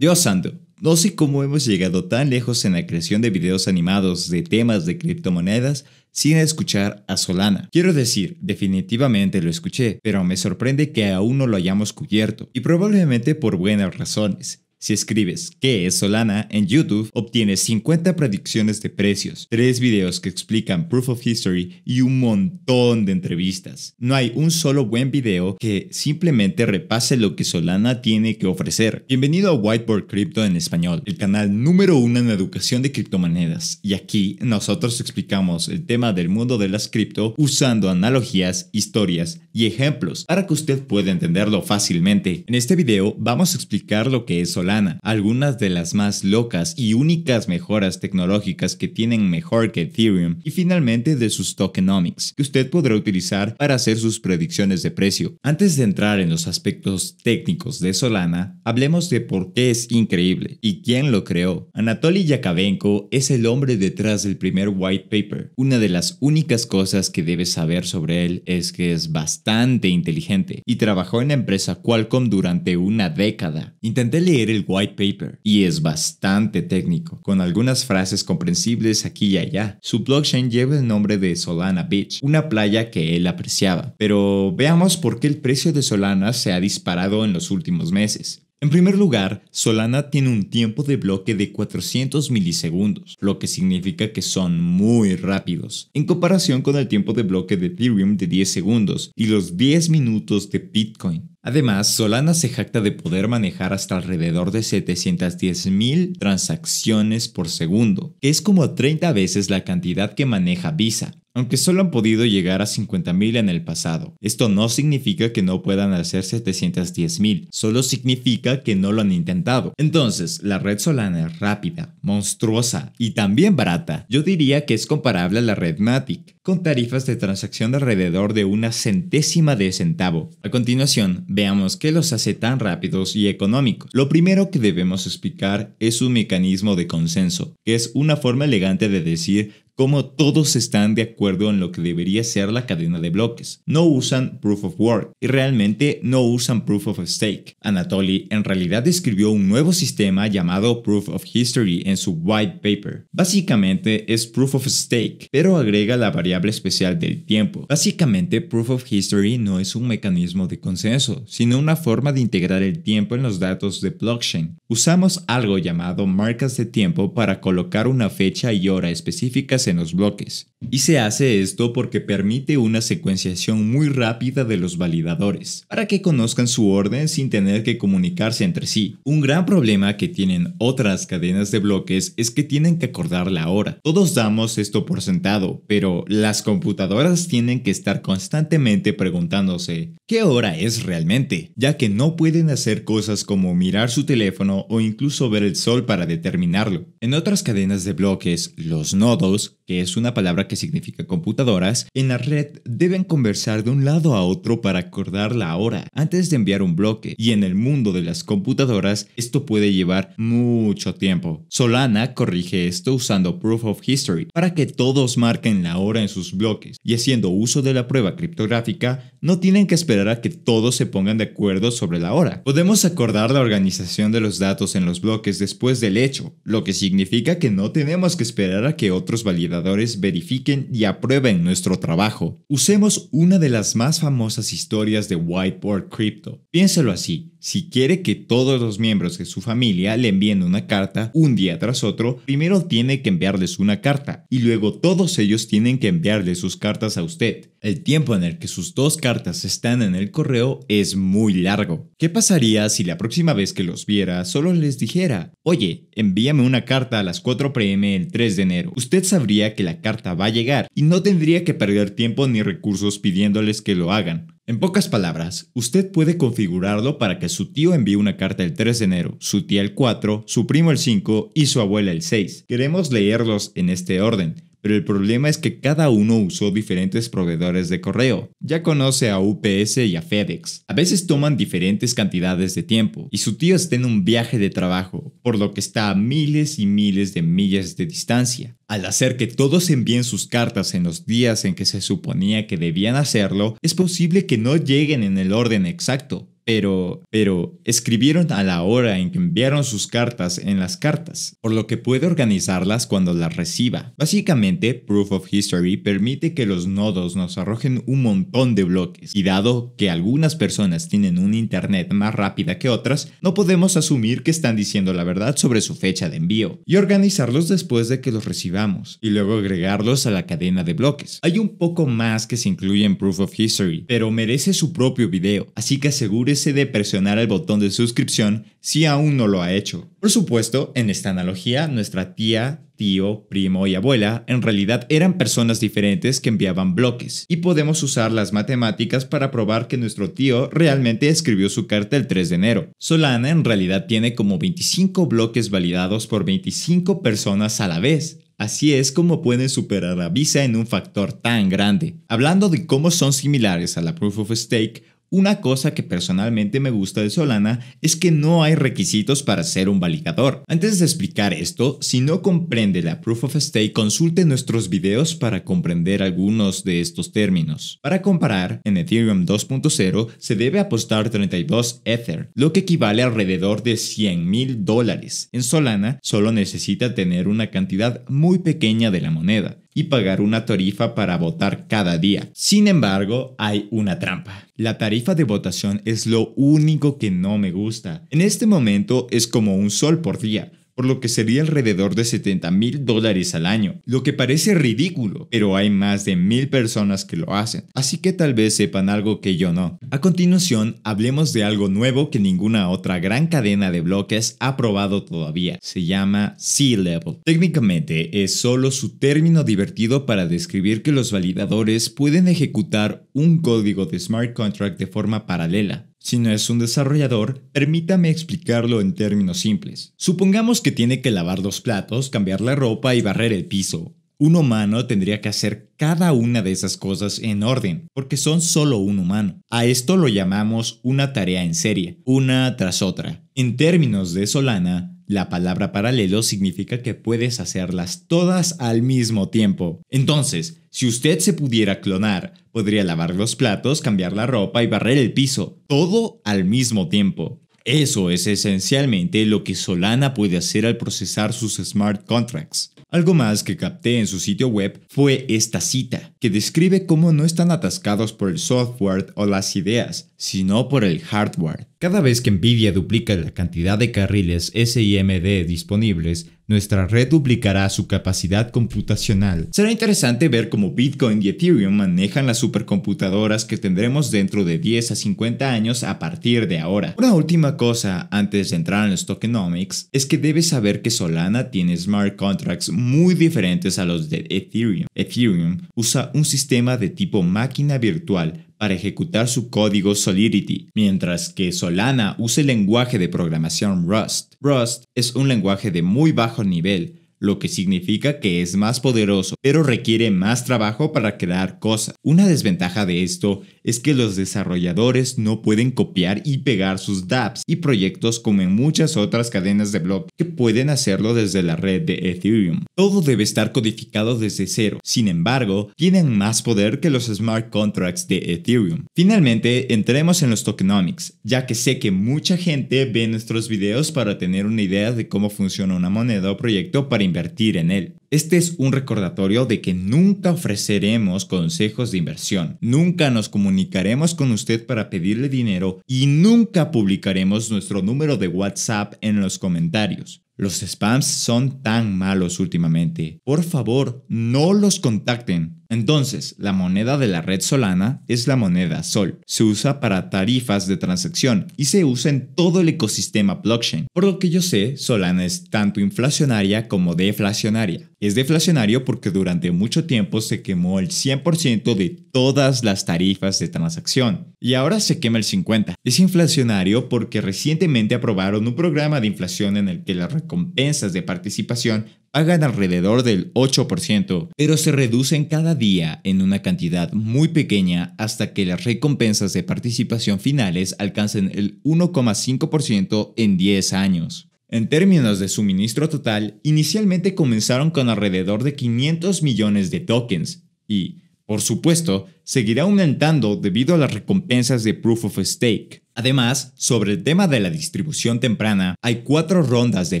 Dios santo, no sé cómo hemos llegado tan lejos en la creación de videos animados de temas de criptomonedas sin escuchar a Solana. Quiero decir, definitivamente lo escuché, pero me sorprende que aún no lo hayamos cubierto, y probablemente por buenas razones. Si escribes qué es Solana en YouTube, obtienes 50 predicciones de precios, 3 videos que explican Proof of History y un montón de entrevistas. No hay un solo buen video que simplemente repase lo que Solana tiene que ofrecer. Bienvenido a Whiteboard Crypto en español, el canal número 1 en educación de criptomonedas. Y aquí nosotros explicamos el tema del mundo de las cripto usando analogías, historias y ejemplos para que usted pueda entenderlo fácilmente. En este video vamos a explicar lo que es Solana algunas de las más locas y únicas mejoras tecnológicas que tienen mejor que Ethereum y finalmente de sus tokenomics, que usted podrá utilizar para hacer sus predicciones de precio. Antes de entrar en los aspectos técnicos de Solana, hablemos de por qué es increíble y quién lo creó. Anatoly Yakavenko es el hombre detrás del primer white paper. Una de las únicas cosas que debes saber sobre él es que es bastante inteligente y trabajó en la empresa Qualcomm durante una década. Intenté leer el white paper y es bastante técnico, con algunas frases comprensibles aquí y allá. Su blockchain lleva el nombre de Solana Beach, una playa que él apreciaba. Pero veamos por qué el precio de Solana se ha disparado en los últimos meses. En primer lugar, Solana tiene un tiempo de bloque de 400 milisegundos, lo que significa que son muy rápidos, en comparación con el tiempo de bloque de Ethereum de 10 segundos y los 10 minutos de Bitcoin. Además, Solana se jacta de poder manejar hasta alrededor de 710.000 transacciones por segundo, que es como 30 veces la cantidad que maneja Visa, aunque solo han podido llegar a 50.000 en el pasado. Esto no significa que no puedan hacer 710.000, solo significa que no lo han intentado. Entonces, la red Solana es rápida, monstruosa y también barata. Yo diría que es comparable a la red Matic, con tarifas de transacción de alrededor de una centésima de centavo. A continuación, veamos qué los hace tan rápidos y económicos. Lo primero que debemos explicar es un mecanismo de consenso, que es una forma elegante de decir como todos están de acuerdo en lo que debería ser la cadena de bloques. No usan proof of work y realmente no usan proof of stake. Anatoly en realidad escribió un nuevo sistema llamado proof of history en su white paper. Básicamente es proof of stake, pero agrega la variable especial del tiempo. Básicamente proof of history no es un mecanismo de consenso, sino una forma de integrar el tiempo en los datos de blockchain. Usamos algo llamado marcas de tiempo para colocar una fecha y hora específicas en los bloques. Y se hace esto porque permite una secuenciación muy rápida de los validadores, para que conozcan su orden sin tener que comunicarse entre sí. Un gran problema que tienen otras cadenas de bloques es que tienen que acordar la hora. Todos damos esto por sentado, pero las computadoras tienen que estar constantemente preguntándose qué hora es realmente, ya que no pueden hacer cosas como mirar su teléfono o incluso ver el sol para determinarlo. En otras cadenas de bloques, los nodos que es una palabra que significa computadoras, en la red deben conversar de un lado a otro para acordar la hora antes de enviar un bloque. Y en el mundo de las computadoras esto puede llevar mucho tiempo. Solana corrige esto usando Proof of History para que todos marquen la hora en sus bloques y haciendo uso de la prueba criptográfica no tienen que esperar a que todos se pongan de acuerdo sobre la hora. Podemos acordar la organización de los datos en los bloques después del hecho, lo que significa que no tenemos que esperar a que otros validen verifiquen y aprueben nuestro trabajo. Usemos una de las más famosas historias de Whiteboard Crypto. Piénselo así. Si quiere que todos los miembros de su familia le envíen una carta un día tras otro, primero tiene que enviarles una carta y luego todos ellos tienen que enviarle sus cartas a usted. El tiempo en el que sus dos cartas están en el correo es muy largo. ¿Qué pasaría si la próxima vez que los viera solo les dijera, oye, envíame una carta a las 4 pm el 3 de enero? Usted sabría que la carta va a llegar y no tendría que perder tiempo ni recursos pidiéndoles que lo hagan. En pocas palabras, usted puede configurarlo para que su tío envíe una carta el 3 de enero, su tía el 4, su primo el 5 y su abuela el 6. Queremos leerlos en este orden pero el problema es que cada uno usó diferentes proveedores de correo. Ya conoce a UPS y a FedEx. A veces toman diferentes cantidades de tiempo y su tío está en un viaje de trabajo, por lo que está a miles y miles de millas de distancia. Al hacer que todos envíen sus cartas en los días en que se suponía que debían hacerlo, es posible que no lleguen en el orden exacto, pero, pero escribieron a la hora en que enviaron sus cartas en las cartas, por lo que puede organizarlas cuando las reciba. Básicamente, Proof of History permite que los nodos nos arrojen un montón de bloques, y dado que algunas personas tienen un internet más rápida que otras, no podemos asumir que están diciendo la verdad sobre su fecha de envío, y organizarlos después de que los recibamos, y luego agregarlos a la cadena de bloques. Hay un poco más que se incluye en Proof of History, pero merece su propio video, así que asegúrese de presionar el botón de suscripción si aún no lo ha hecho. Por supuesto, en esta analogía, nuestra tía, tío, primo y abuela en realidad eran personas diferentes que enviaban bloques, y podemos usar las matemáticas para probar que nuestro tío realmente escribió su carta el 3 de enero. Solana en realidad tiene como 25 bloques validados por 25 personas a la vez, Así es como pueden superar a Visa en un factor tan grande. Hablando de cómo son similares a la Proof of Stake, una cosa que personalmente me gusta de Solana es que no hay requisitos para ser un validador. Antes de explicar esto, si no comprende la Proof of Stake, consulte nuestros videos para comprender algunos de estos términos. Para comparar, en Ethereum 2.0 se debe apostar 32 Ether, lo que equivale a alrededor de 100 mil dólares. En Solana solo necesita tener una cantidad muy pequeña de la moneda y pagar una tarifa para votar cada día. Sin embargo, hay una trampa. La tarifa de votación es lo único que no me gusta. En este momento es como un sol por día por lo que sería alrededor de 70 mil dólares al año, lo que parece ridículo, pero hay más de mil personas que lo hacen, así que tal vez sepan algo que yo no. A continuación, hablemos de algo nuevo que ninguna otra gran cadena de bloques ha probado todavía, se llama C-Level. Técnicamente es solo su término divertido para describir que los validadores pueden ejecutar un código de smart contract de forma paralela, si no es un desarrollador, permítame explicarlo en términos simples. Supongamos que tiene que lavar los platos, cambiar la ropa y barrer el piso. Un humano tendría que hacer cada una de esas cosas en orden, porque son solo un humano. A esto lo llamamos una tarea en serie, una tras otra. En términos de Solana, la palabra paralelo significa que puedes hacerlas todas al mismo tiempo. Entonces, si usted se pudiera clonar, podría lavar los platos, cambiar la ropa y barrer el piso, todo al mismo tiempo. Eso es esencialmente lo que Solana puede hacer al procesar sus smart contracts. Algo más que capté en su sitio web fue esta cita, que describe cómo no están atascados por el software o las ideas, sino por el hardware. Cada vez que Nvidia duplica la cantidad de carriles SIMD disponibles, nuestra red duplicará su capacidad computacional. Será interesante ver cómo Bitcoin y Ethereum manejan las supercomputadoras que tendremos dentro de 10 a 50 años a partir de ahora. Una última cosa antes de entrar en los tokenomics es que debes saber que Solana tiene smart contracts muy diferentes a los de Ethereum. Ethereum usa un sistema de tipo máquina virtual para ejecutar su código Solidity, mientras que Solana usa el lenguaje de programación Rust. Rust es un lenguaje de muy bajo nivel lo que significa que es más poderoso, pero requiere más trabajo para crear cosas. Una desventaja de esto es que los desarrolladores no pueden copiar y pegar sus dApps y proyectos como en muchas otras cadenas de blog que pueden hacerlo desde la red de Ethereum. Todo debe estar codificado desde cero, sin embargo, tienen más poder que los smart contracts de Ethereum. Finalmente, entremos en los tokenomics, ya que sé que mucha gente ve nuestros videos para tener una idea de cómo funciona una moneda o proyecto para invertir en él. Este es un recordatorio de que nunca ofreceremos consejos de inversión, nunca nos comunicaremos con usted para pedirle dinero y nunca publicaremos nuestro número de WhatsApp en los comentarios. Los spams son tan malos últimamente. Por favor, no los contacten. Entonces, la moneda de la red Solana es la moneda Sol. Se usa para tarifas de transacción y se usa en todo el ecosistema blockchain. Por lo que yo sé, Solana es tanto inflacionaria como deflacionaria. Es deflacionario porque durante mucho tiempo se quemó el 100% de todas las tarifas de transacción y ahora se quema el 50%. Es inflacionario porque recientemente aprobaron un programa de inflación en el que las recompensas de participación pagan alrededor del 8%, pero se reducen cada día en una cantidad muy pequeña hasta que las recompensas de participación finales alcancen el 1,5% en 10 años. En términos de suministro total, inicialmente comenzaron con alrededor de 500 millones de tokens y, por supuesto, seguirá aumentando debido a las recompensas de Proof of Stake. Además, sobre el tema de la distribución temprana, hay cuatro rondas de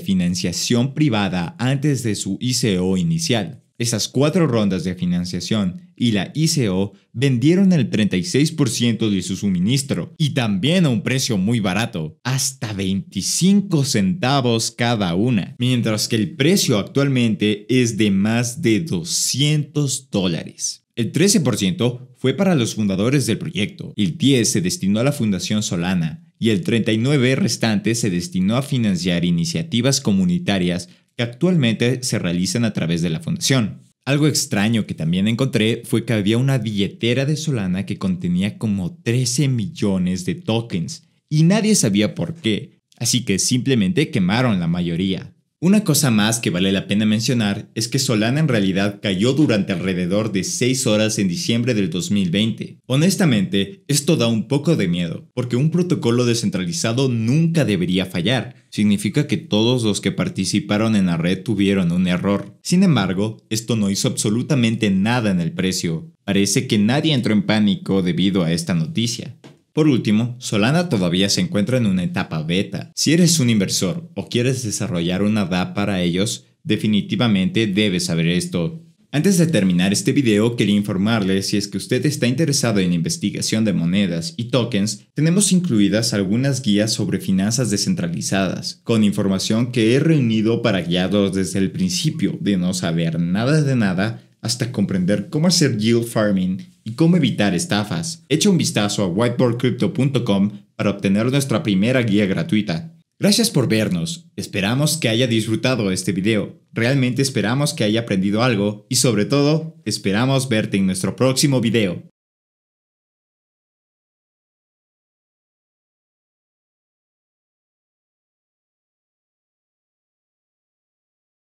financiación privada antes de su ICO inicial. Esas cuatro rondas de financiación y la ICO vendieron el 36% de su suministro y también a un precio muy barato, hasta 25 centavos cada una, mientras que el precio actualmente es de más de 200 dólares. El 13% fue para los fundadores del proyecto, el 10% se destinó a la Fundación Solana y el 39% restante se destinó a financiar iniciativas comunitarias que actualmente se realizan a través de la fundación. Algo extraño que también encontré fue que había una billetera de Solana que contenía como 13 millones de tokens y nadie sabía por qué, así que simplemente quemaron la mayoría. Una cosa más que vale la pena mencionar es que Solana en realidad cayó durante alrededor de 6 horas en diciembre del 2020. Honestamente, esto da un poco de miedo, porque un protocolo descentralizado nunca debería fallar. Significa que todos los que participaron en la red tuvieron un error. Sin embargo, esto no hizo absolutamente nada en el precio. Parece que nadie entró en pánico debido a esta noticia. Por último, Solana todavía se encuentra en una etapa beta. Si eres un inversor o quieres desarrollar una DApp para ellos, definitivamente debes saber esto. Antes de terminar este video, quería informarles si es que usted está interesado en investigación de monedas y tokens, tenemos incluidas algunas guías sobre finanzas descentralizadas, con información que he reunido para guiados desde el principio de no saber nada de nada hasta comprender cómo hacer yield farming y cómo evitar estafas. Echa un vistazo a whiteboardcrypto.com para obtener nuestra primera guía gratuita. Gracias por vernos, esperamos que haya disfrutado este video, realmente esperamos que haya aprendido algo y sobre todo, esperamos verte en nuestro próximo video.